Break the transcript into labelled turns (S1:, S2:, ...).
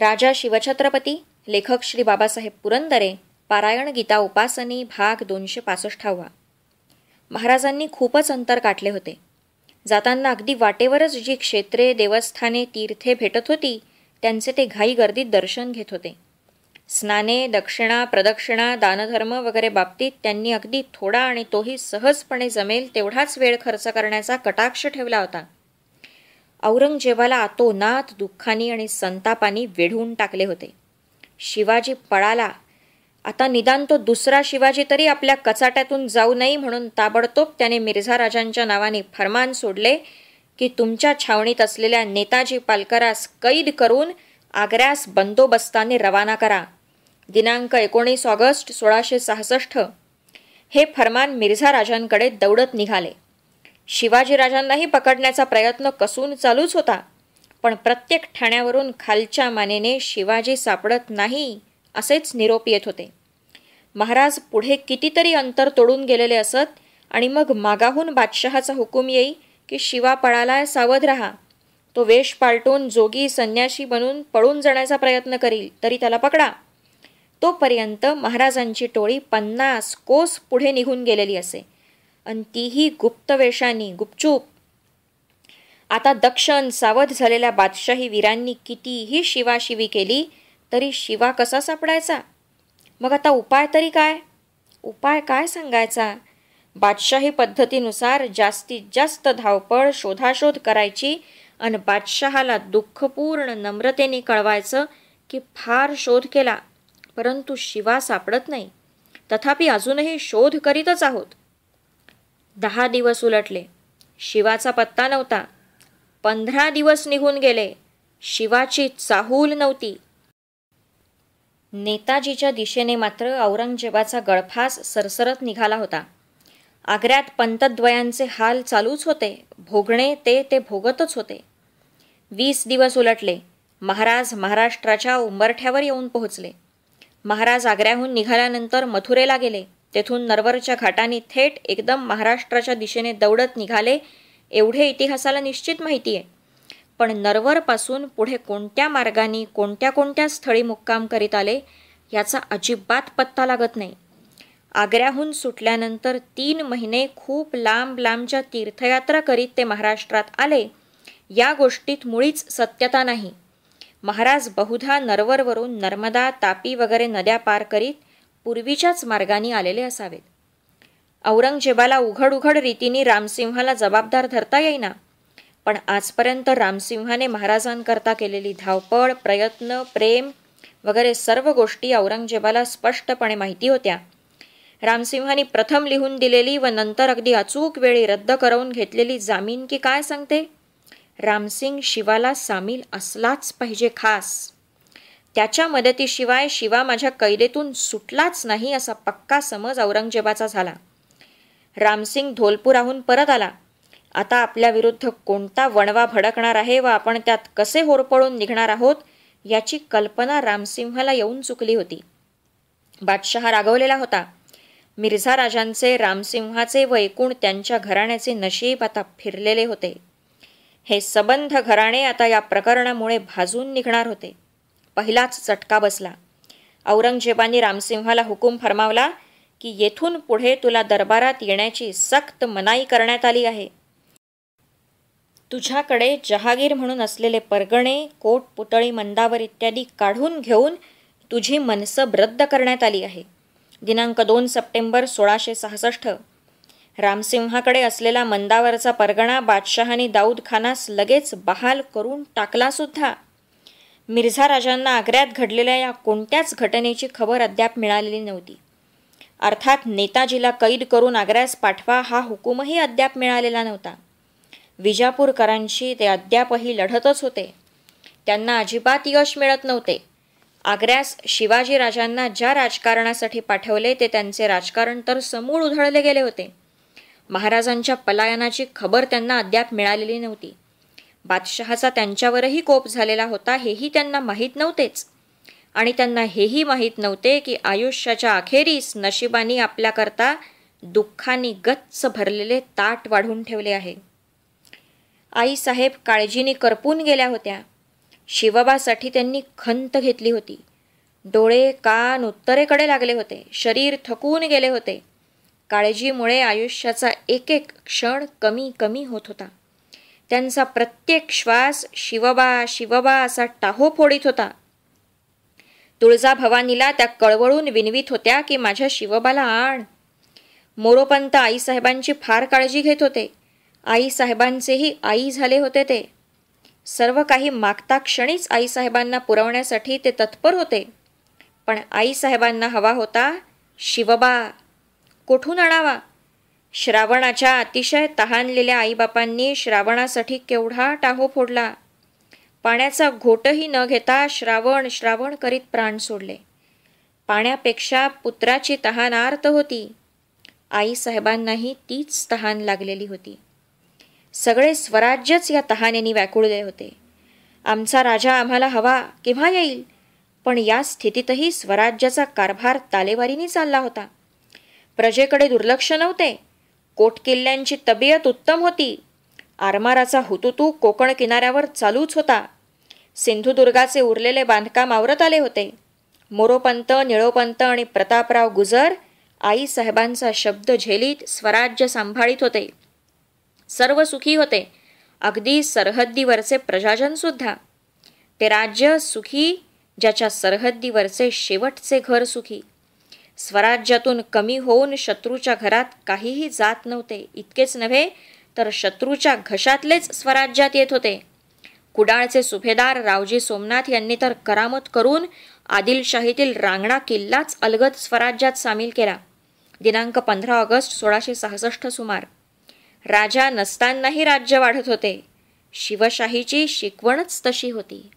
S1: राजा शिवछत्रपती लेखक श्री बाबासाहेब पुरंदरे पारायण गीता उपासनी भाग दोनशे पासष्टावा महाराजांनी खूपच अंतर काटले होते जाताना अगदी वाटेवरच जी क्षेत्रे देवस्थाने तीर्थे भेटत होती त्यांचे ते घाई गर्दीत दर्शन घेत होते स्नाने दक्षिणा प्रदक्षिणा दानधर्म वगैरे बाबतीत त्यांनी अगदी थोडा आणि तोही सहजपणे जमेल तेवढाच वेळ खर्च करण्याचा कटाक्ष ठेवला होता औरंगजेबाला आतोनात दुःखानी आणि संतापाने वेढवून टाकले होते शिवाजी पळाला आता निदान तो दुसरा शिवाजी तरी आपल्या कचाट्यातून जाऊ नये म्हणून ताबडतोब त्याने मिर्झा राजांच्या नावाने फरमान सोडले की तुमच्या छावणीत असलेल्या नेताजी पालकरास कैद करून आग्र्यास बंदोबस्ताने रवाना करा दिनांक एकोणीस ऑगस्ट सोळाशे सहासष्ट हे फरमान मिर्झा राजांकडे दौडत निघाले शिवाजीराजांनाही पकडण्याचा प्रयत्न कसून चालूच होता पण प्रत्येक ठाण्यावरून खालच्या मानेने शिवाजी सापडत नाही असेच निरोप येत होते महाराज पुढे कितीतरी अंतर तोडून गेलेले असत आणि मग मागाहून बादशहाचा हुकूम येई की शिवा पळालाय सावध राहा तो वेश पालटून जोगी संन्याशी बनून पळून जाण्याचा प्रयत्न करील तरी त्याला पकडा तोपर्यंत महाराजांची टोळी पन्नास कोस पुढे निघून गेलेली असे आणि तीही गुप्त गुपचूप आता दक्षण सावध झालेल्या बादशाही वीरांनी कितीही शिवाशिवी केली तरी शिवा कसा सापडायचा मग आता उपाय तरी काय उपाय काय सांगायचा बादशाही पद्धतीनुसार जास्तीत जास्त धावपळ शोधाशोध करायची आणि बादशहाला दुःखपूर्ण नम्रतेने कळवायचं की फार शोध केला परंतु शिवा सापडत नाही तथापि अजूनही शोध करीतच आहोत दहा दिवस उलटले शिवाचा पत्ता नव्हता पंधरा दिवस निघून गेले शिवाची चाहूल नव्हती नेताजीच्या दिशेने मात्र औरंगजेबाचा गळफास सरसरत निघाला होता आग्र्यात पंतद्वयांचे हाल चालूच होते भोगणे ते ते भोगतच होते वीस दिवस उलटले महाराज महाराष्ट्राच्या उंबरठ्यावर येऊन पोहोचले महाराज आग्र्याहून निघाल्यानंतर मथुरेला गेले तेथून नरवरच्या घाटाने थेट एकदम महाराष्ट्राच्या दिशेने दौडत निघाले एवढे इतिहासाला निश्चित माहिती आहे पण नरवरपासून पुढे कोणत्या मार्गाने कोणत्या कोणत्या स्थळी मुक्काम करीत आले याचा अजिबात पत्ता लागत नाही आग्र्याहून सुटल्यानंतर तीन महिने खूप लांब लांबच्या तीर्थयात्रा करीत ते महाराष्ट्रात आले या गोष्टीत मुळीच सत्यता नाही महाराज बहुधा नरवरवरून नर्मदा तापी वगैरे नद्या पार करीत पूर्वीच्याच मार्गाने आलेले असावेत औरंगजेबाला उघड उघड रीतीने रामसिंहाला जबाबदार धरता येईना पण आजपर्यंत रामसिंहाने महाराजांकरता केलेली धावपळ प्रयत्न प्रेम वगैरे सर्व गोष्टी औरंगजेबाला स्पष्टपणे माहिती होत्या रामसिंहाने प्रथम लिहून दिलेली व नंतर अगदी अचूक वेळी रद्द करून घेतलेली जामीन की काय सांगते रामसिंग शिवाला सामील असलाच पाहिजे खास त्याच्या मदतीशिवाय शिवा माझ्या कैदेतून सुटलाच नाही असा पक्का समज औरंगजेबाचा झाला रामसिंग धोलपुराहून परत आला आता आपल्या विरुद्ध कोणता वणवा भडकणार आहे व आपण त्यात कसे होरपळून निघणार आहोत याची कल्पना रामसिंहाला येऊन चुकली होती बादशहा रागवलेला होता मिर्झा राजांचे रामसिंहाचे व एकूण त्यांच्या घराण्याचे नशीब आता फिरलेले होते हे सबंध घराणे आता या प्रकरणामुळे भाजून निघणार होते पहिलाच चटका बसला औरंगजेबाने रामसिंहाला हुकूम फरमावला की येथून पुढे तुला दरबारात येण्याची सक्त मनाई करण्यात आली आहे तुझ्याकडे जहागीर म्हणून असलेले परगणे कोट पुतळी मंदावर इत्यादी काढून घेऊन तुझी मनसब रद्द करण्यात आली आहे दिनांक दोन सप्टेंबर सोळाशे सहासष्ट रामसिंहाकडे असलेला मंदावरचा परगणा बादशहाने दाऊद खानास लगेच बहाल करून टाकलासुद्धा मिर्झा राजांना आग्र्यात घडलेल्या या कोणत्याच घटनेची खबर अद्याप मिळालेली नव्हती अर्थात नेताजीला कैद करून आग्र्यास पाठवा हा हुकूमही अद्याप मिळालेला नव्हता विजापूरकरांशी ते अद्यापही लढतच होते त्यांना अजिबात यश मिळत नव्हते आग्र्यास शिवाजीराजांना ज्या राजकारणासाठी पाठवले ते त्यांचे राजकारण तर समूळ उधळले गेले होते महाराजांच्या पलायनाची खबर त्यांना अद्याप मिळालेली नव्हती बादशहाचा त्यांच्यावरही कोप झालेला होता हेही त्यांना माहीत नव्हतेच आणि त्यांना हेही माहीत नव्हते की आयुष्याच्या अखेरीस नशिबानी आपल्याकरता दुःखाने गच्च भरलेले ताट वाढून ठेवले आहे आईसाहेब काळजीने करपून गेल्या होत्या शिवबासाठी त्यांनी खंत घेतली होती डोळे कान उत्तरेकडे लागले होते शरीर थकून गेले होते काळजीमुळे आयुष्याचा एक एक क्षण कमी कमी होत होता त्यांचा प्रत्येक श्वास शिवबा शिवबा असा टाहो फोडीत होता तुळजा भवानीला त्या कळवळून विनवीत होत्या की माझ्या शिवबाला आण मोरोपंत आईसाहेबांची फार काळजी घेत होते आईसाहेबांचेही आई झाले होते ते सर्व काही मागता क्षणीच आईसाहेबांना पुरवण्यासाठी ते तत्पर होते पण आईसाहेबांना हवा होता शिवबा कुठून आणावा श्रावणाच्या अतिशय तहानलेल्या आईबापांनी श्रावणासाठी केवढा टाहो फोडला पाण्याचा घोटही न घेता श्रावण श्रावण करीत प्राण सोडले पाण्यापेक्षा पुत्राची तहान आर्त होती आईसाहेबांनाही तीच तहान लागलेली होती सगळे स्वराज्यच या तहानेनी व्याकुळले होते आमचा राजा आम्हाला हवा केव्हा येईल पण या स्थितीतही स्वराज्याचा कारभार तालेवारीने चालला होता प्रजेकडे दुर्लक्ष नव्हते कोटकिल्ल्यांची तब्येत उत्तम होती आरमाराचा हुतुतू कोकण किनाऱ्यावर चालूच होता सिंधुदुर्गाचे उरलेले बांधकाम आवरत आले होते मोरोपंत निळोपंत आणि प्रतापराव गुजर आई साहेबांचा शब्द झेलीत स्वराज्य सांभाळीत होते सर्व सुखी होते अगदी सरहद्दीवरचे प्रजाजनसुद्धा ते राज्य सुखी ज्याच्या सरहद्दीवरचे शेवटचे घर सुखी स्वराज्यातून कमी होऊन शत्रूच्या घरात काहीही जात नव्हते इतकेच नव्हे तर शत्रूच्या घशातलेच स्वराज्यात येत होते कुडाळचे सुभेदार रावजी सोमनाथ यांनी तर करामत करून आदिलशाहीतील रांगणा किल्लाच अलगद स्वराज्यात सामील केला दिनांक पंधरा ऑगस्ट सोळाशे सहासष्ट सुमार राजा नसतानाही राज्य वाढत होते शिवशाहीची शिकवणच तशी होती